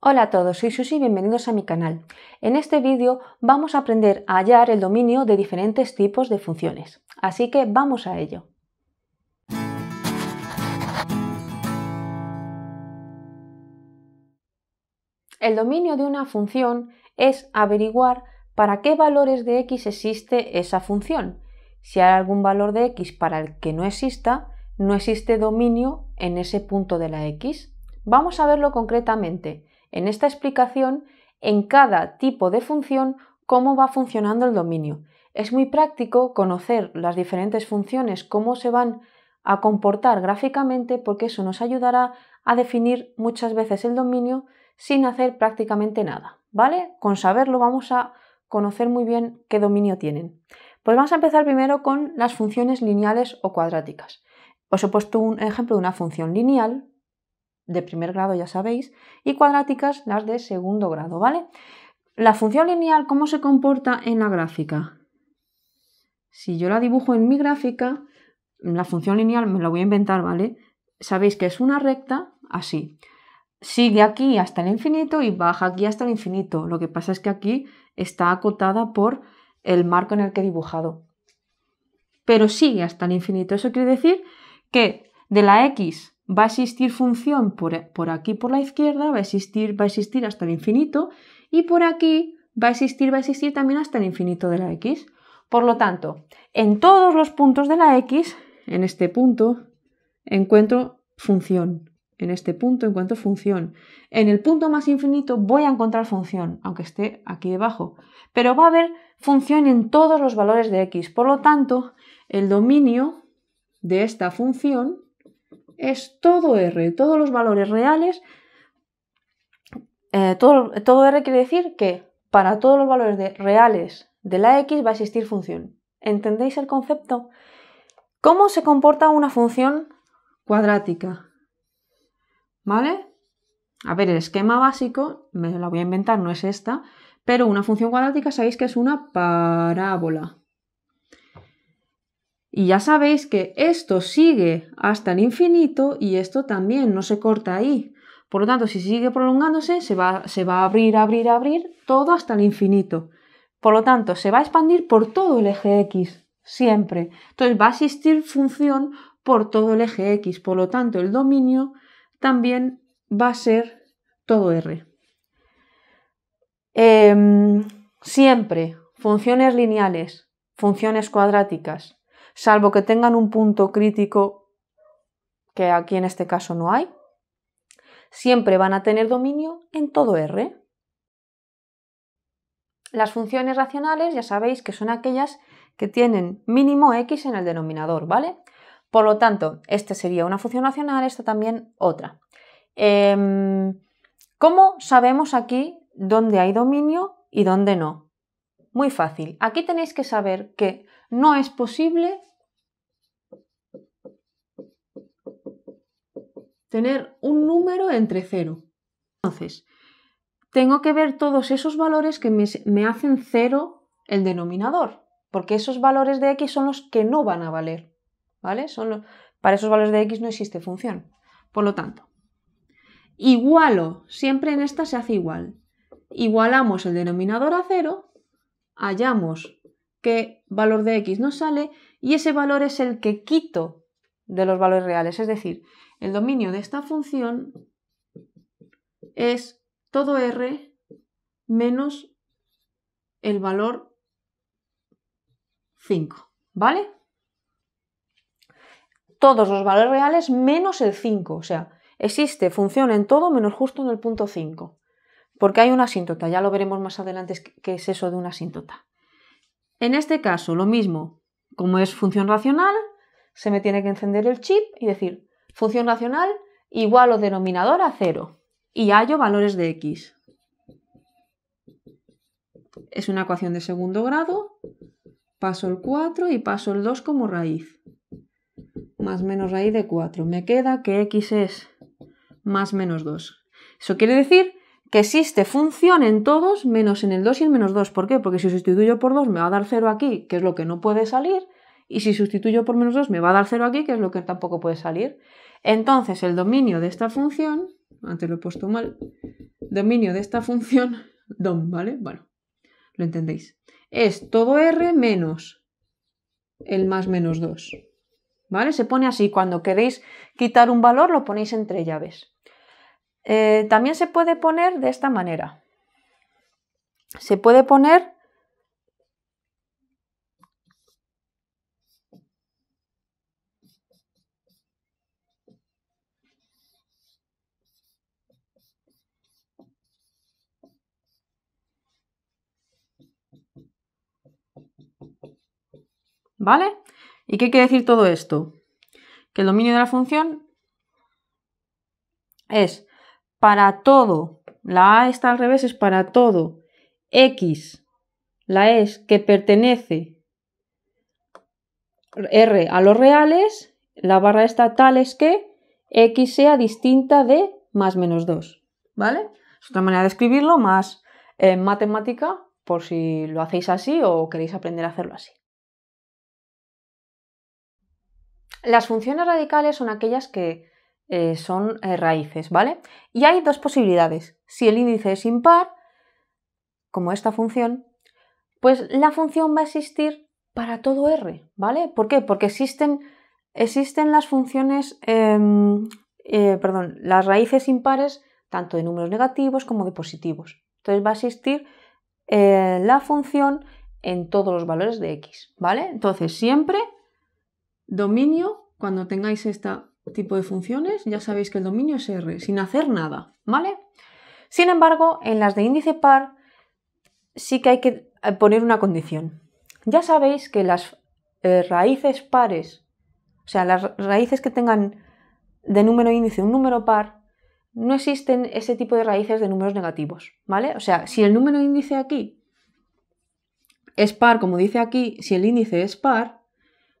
Hola a todos, soy Susi y bienvenidos a mi canal. En este vídeo vamos a aprender a hallar el dominio de diferentes tipos de funciones, así que vamos a ello. El dominio de una función es averiguar para qué valores de x existe esa función. Si hay algún valor de x para el que no exista, no existe dominio en ese punto de la x. Vamos a verlo concretamente en esta explicación en cada tipo de función cómo va funcionando el dominio. Es muy práctico conocer las diferentes funciones, cómo se van a comportar gráficamente, porque eso nos ayudará a definir muchas veces el dominio sin hacer prácticamente nada, ¿vale? Con saberlo vamos a conocer muy bien qué dominio tienen. Pues vamos a empezar primero con las funciones lineales o cuadráticas. Os he puesto un ejemplo de una función lineal, de primer grado, ya sabéis, y cuadráticas las de segundo grado, ¿vale? La función lineal, ¿cómo se comporta en la gráfica? Si yo la dibujo en mi gráfica, la función lineal me la voy a inventar, ¿vale? Sabéis que es una recta así. Sigue aquí hasta el infinito y baja aquí hasta el infinito. Lo que pasa es que aquí está acotada por el marco en el que he dibujado. Pero sigue hasta el infinito. Eso quiere decir que de la X va a existir función por, aquí por la izquierda, va a existir, va a existir hasta el infinito, y por aquí va a existir, va a existir también hasta el infinito de la x. Por lo tanto, en todos los puntos de la x, en este punto, encuentro función. En este punto encuentro función. En el punto más infinito voy a encontrar función, aunque esté aquí debajo. Pero va a haber función en todos los valores de x. Por lo tanto, el dominio de esta función es todo R, todos los valores reales. Eh, todo, R quiere decir que para todos los valores de, reales de la X va a existir función. ¿Entendéis el concepto? ¿Cómo se comporta una función cuadrática? ¿Vale? A ver, el esquema básico, me lo voy a inventar, no es esta, pero una función cuadrática sabéis que es una parábola. Y ya sabéis que esto sigue hasta el infinito y esto también no se corta ahí. Por lo tanto, si sigue prolongándose, se va, se va a abrir, abrir, abrir, todo hasta el infinito. Por lo tanto, se va a expandir por todo el eje X, siempre. Entonces va a existir función por todo el eje X. Por lo tanto, el dominio también va a ser todo R. Em, siempre funciones lineales, funciones cuadráticas, salvo que tengan un punto crítico que aquí en este caso no hay, siempre van a tener dominio en todo R. Las funciones racionales ya sabéis que son aquellas que tienen mínimo x en el denominador, ¿vale? Por lo tanto, esta sería una función racional, esta también otra. Em, ¿Cómo sabemos aquí dónde hay dominio y dónde no? Muy fácil. Aquí tenéis que saber que no es posible tener un número entre cero. Entonces, tengo que ver todos esos valores que me, hacen cero el denominador, porque esos valores de x son los que no van a valer, ¿vale? Son para esos valores de x no existe función. Por lo tanto, igualo, siempre en esta se hace igual. Igualamos el denominador a cero, hallamos qué valor de x nos sale y ese valor es el que quito de los valores reales, es decir, el dominio de esta función es todo R menos el valor 5, ¿vale? Todos los valores reales menos el 5, o sea, existe función en todo menos justo en el punto 5, porque hay una asíntota, ya lo veremos más adelante qué es eso de una asíntota. En este caso, lo mismo, como es función racional, se me tiene que encender el chip y decir, Función racional igual o denominador a 0 y hallo valores de x. Es una ecuación de segundo grado, paso el 4 y paso el 2 como raíz, más menos raíz de 4. Me queda que x es más menos 2. Eso quiere decir que existe función en todos menos en el 2 y el menos 2. ¿Por qué? Porque si sustituyo por 2 me va a dar 0 aquí, que es lo que no puede salir, y si sustituyo por menos 2 me va a dar 0 aquí, que es lo que tampoco puede salir. Entonces el dominio de esta función, antes ah, lo he puesto mal, dominio de esta función, dom, ¿vale? Bueno, lo entendéis. Es todo r menos el más menos 2. ¿Vale? Se pone así, cuando queréis quitar un valor lo ponéis entre llaves. Eh, también se puede poner de esta manera. Se puede poner ¿Vale? ¿Y qué quiere decir todo esto? Que el dominio de la función es para todo, la A está al revés, es para todo, X, la e es que pertenece R a los reales, la barra está tal es que X sea distinta de más menos 2, ¿vale? Es otra manera de escribirlo, más en eh, matemática, por si lo hacéis así o queréis aprender a hacerlo así. Las funciones radicales son aquellas que eh, son eh, raíces, ¿vale? Y hay dos posibilidades. Si el índice es impar, como esta función, pues la función va a existir para todo R, ¿vale? ¿Por qué? Porque existen, existen las funciones, em, eh, perdón, las raíces impares tanto de números negativos como de positivos. Entonces va a existir la función en todos los valores de x, ¿vale? Entonces siempre Dominio, cuando tengáis este tipo de funciones, ya sabéis que el dominio es R, sin hacer nada, ¿vale? Sin embargo, en las de índice par sí que hay que eh, poner una condición. Ya sabéis que las eh, raíces pares, o sea, las raíces que tengan de número índice un número par, no existen ese tipo de raíces de números negativos, ¿vale? O sea, si el número índice aquí es par, como dice aquí, si el índice es par,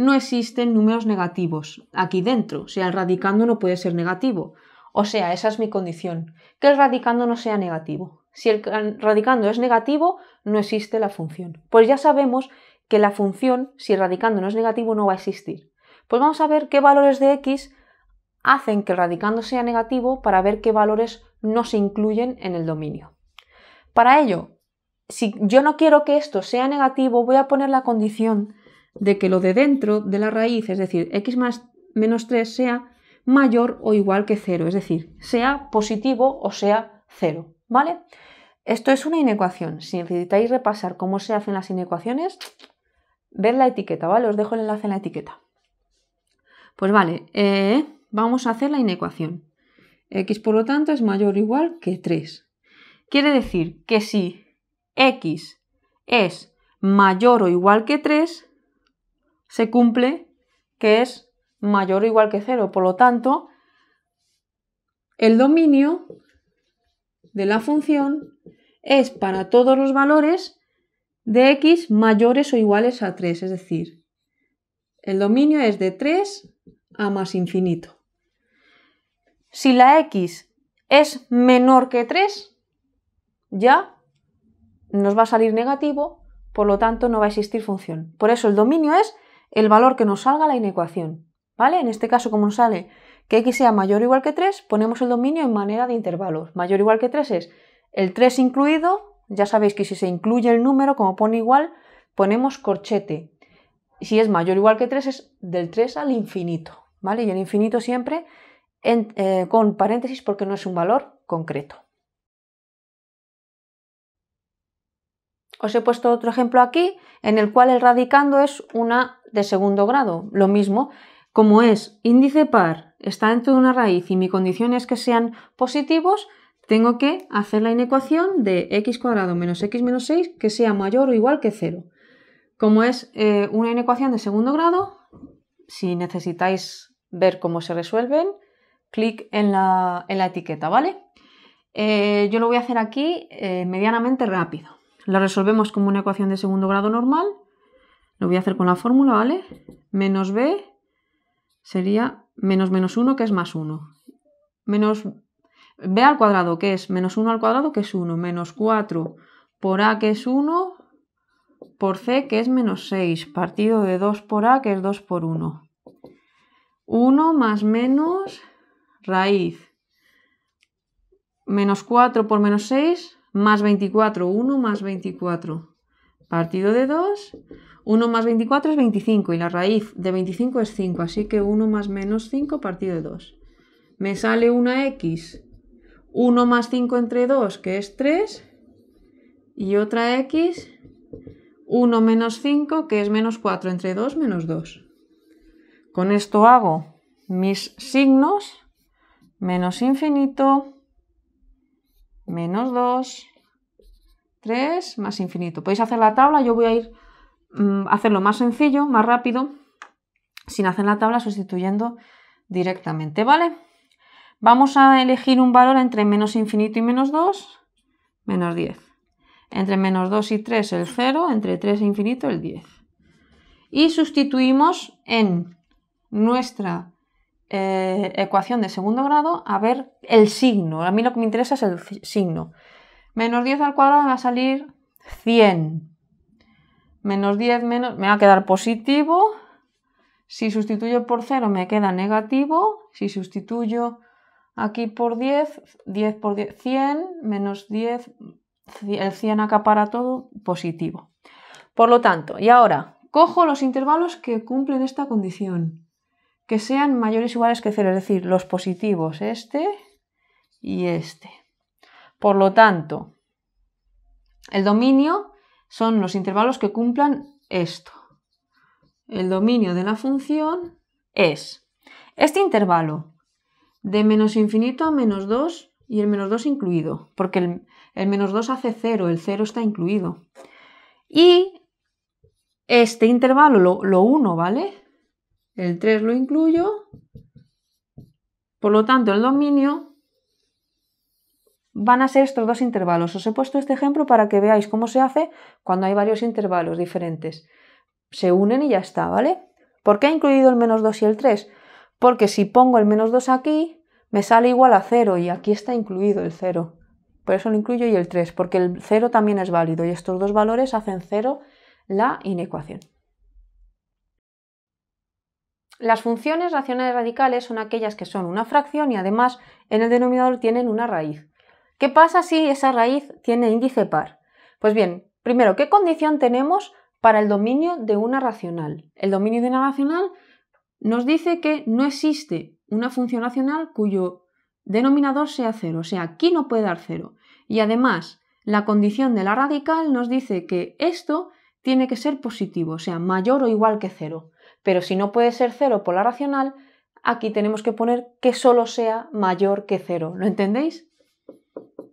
no existen números negativos aquí dentro. O sea, el radicando no puede ser negativo. O sea, esa es mi condición, que el radicando no sea negativo. Si el radicando es negativo, no existe la función. Pues ya sabemos que la función, si el radicando no es negativo, no va a existir. Pues vamos a ver qué valores de x hacen que el radicando sea negativo para ver qué valores no se incluyen en el dominio. Para ello, si yo no quiero que esto sea negativo, voy a poner la condición de que lo de dentro de la raíz, es decir, x más menos 3 sea mayor o igual que 0, es decir, sea positivo o sea 0, ¿vale? Esto es una inecuación. Si necesitáis repasar cómo se hacen las inecuaciones, ver la etiqueta, ¿vale? Os dejo el enlace en la etiqueta. Pues vale, eh, vamos a hacer la inecuación. x por lo tanto es mayor o igual que 3. Quiere decir que si x es mayor o igual que 3, se cumple que es mayor o igual que cero. Por lo tanto, el dominio de la función es para todos los valores de x mayores o iguales a 3, es decir, el dominio es de 3 a más infinito. Si la x es menor que 3, ya nos va a salir negativo, por lo tanto no va a existir función. Por eso el dominio es el valor que nos salga la inecuación. ¿Vale? En este caso, como nos sale que x sea mayor o igual que 3, ponemos el dominio en manera de intervalos. Mayor o igual que 3 es el 3 incluido, ya sabéis que si se incluye el número, como pone igual, ponemos corchete. Si es mayor o igual que 3 es del 3 al infinito, ¿vale? Y el infinito siempre eh, con paréntesis porque no es un valor concreto. Os he puesto otro ejemplo aquí, en el cual el radicando es una de segundo grado, lo mismo. Como es índice par, está dentro de una raíz y mi condición es que sean positivos, tengo que hacer la inecuación de x cuadrado menos x menos 6 que sea mayor o igual que 0. Como es eh, una inecuación de segundo grado, si necesitáis ver cómo se resuelven, clic en la, en la etiqueta, ¿vale? Eh, yo lo voy a hacer aquí eh, medianamente rápido. La resolvemos como una ecuación de segundo grado normal. Lo voy a hacer con la fórmula, ¿vale? Menos b sería menos menos 1, que es más 1. Menos b al cuadrado, que es menos 1 al cuadrado, que es 1. Menos 4 por a, que es 1. Por c, que es menos 6. Partido de 2 por a, que es 2 por 1. 1 más menos raíz. Menos 4 por menos 6, más 24, 1 más 24. Partido de 2, 1 más 24 es 25 y la raíz de 25 es 5, así que 1 más menos 5 partido de 2. Me sale una x, 1 más 5 entre 2 que es 3 y otra x, 1 menos 5 que es menos 4 entre 2 menos 2. Con esto hago mis signos, menos infinito, menos 2, 3 más infinito. Podéis hacer la tabla, yo voy a ir a mm, hacerlo más sencillo, más rápido, sin hacer la tabla, sustituyendo directamente, ¿vale? Vamos a elegir un valor entre menos infinito y menos 2, menos 10. Entre menos 2 y 3 el 0, entre 3 e infinito el 10. Y sustituimos en nuestra eh, ecuación de segundo grado a ver el signo. A mí lo que me interesa es el signo. Menos 10 al cuadrado va a salir 100. Menos 10 menos... me va a quedar positivo. Si sustituyo por 0 me queda negativo. Si sustituyo aquí por 10, 10 por 10, 100, menos 10, el 100 acá para todo, positivo. Por lo tanto, y ahora, cojo los intervalos que cumplen esta condición que sean mayores o iguales que cero, es decir, los positivos este y este. Por lo tanto, el dominio son los intervalos que cumplan esto. El dominio de la función es este intervalo de menos infinito a menos 2 y el menos 2 incluido, porque el, el menos 2 hace 0, el 0 está incluido. Y este intervalo, lo 1, ¿vale? el 3 lo incluyo, por lo tanto el dominio van a ser estos dos intervalos. Os he puesto este ejemplo para que veáis cómo se hace cuando hay varios intervalos diferentes. Se unen y ya está, ¿vale? ¿Por qué he incluido el menos 2 y el 3? Porque si pongo el menos 2 aquí, me sale igual a 0 y aquí está incluido el 0. Por eso lo incluyo y el 3, porque el 0 también es válido y estos dos valores hacen 0 la inecuación. Las funciones racionales radicales son aquellas que son una fracción y además en el denominador tienen una raíz. ¿Qué pasa si esa raíz tiene índice par? Pues bien, primero, ¿qué condición tenemos para el dominio de una racional? El dominio de una racional nos dice que no existe una función racional cuyo denominador sea cero, o sea, aquí no puede dar cero. Y además, la condición de la radical nos dice que esto tiene que ser positivo, o sea, mayor o igual que cero. Pero si no puede ser cero por la racional, aquí tenemos que poner que solo sea mayor que cero. ¿Lo entendéis?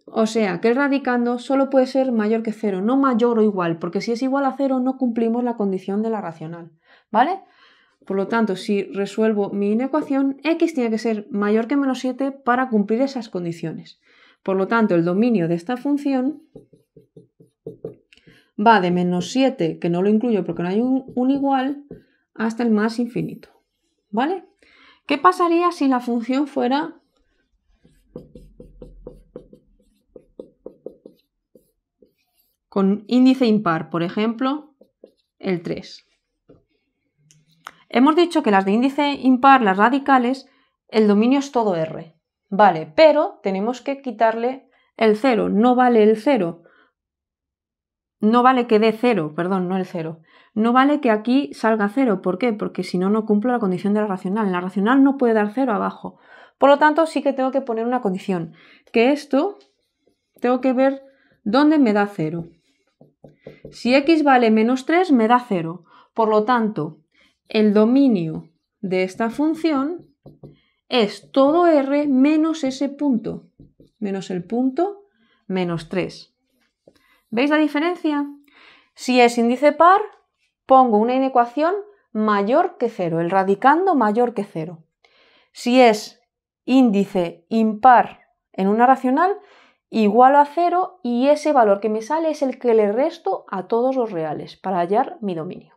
O sea, que el radicando solo puede ser mayor que cero, no mayor o igual, porque si es igual a cero no cumplimos la condición de la racional. ¿Vale? Por lo tanto, si resuelvo mi inecuación, x tiene que ser mayor que menos 7 para cumplir esas condiciones. Por lo tanto, el dominio de esta función va de menos 7, que no lo incluyo porque no hay un igual, hasta el más infinito. ¿Vale? ¿Qué pasaría si la función fuera con índice impar, por ejemplo, el 3? Hemos dicho que las de índice impar, las radicales, el dominio es todo R. Vale, pero tenemos que quitarle el 0, no vale el 0 no vale que dé cero, perdón, no el cero. No vale que aquí salga cero. ¿Por qué? Porque si no, no cumplo la condición de la racional. La racional no puede dar cero abajo. Por lo tanto, sí que tengo que poner una condición. Que esto, tengo que ver dónde me da cero. Si x vale menos 3, me da cero. Por lo tanto, el dominio de esta función es todo r menos ese punto. Menos el punto menos 3. ¿Veis la diferencia? Si es índice par, pongo una inecuación mayor que cero, el radicando mayor que cero. Si es índice impar en una racional, igual a cero y ese valor que me sale es el que le resto a todos los reales para hallar mi dominio.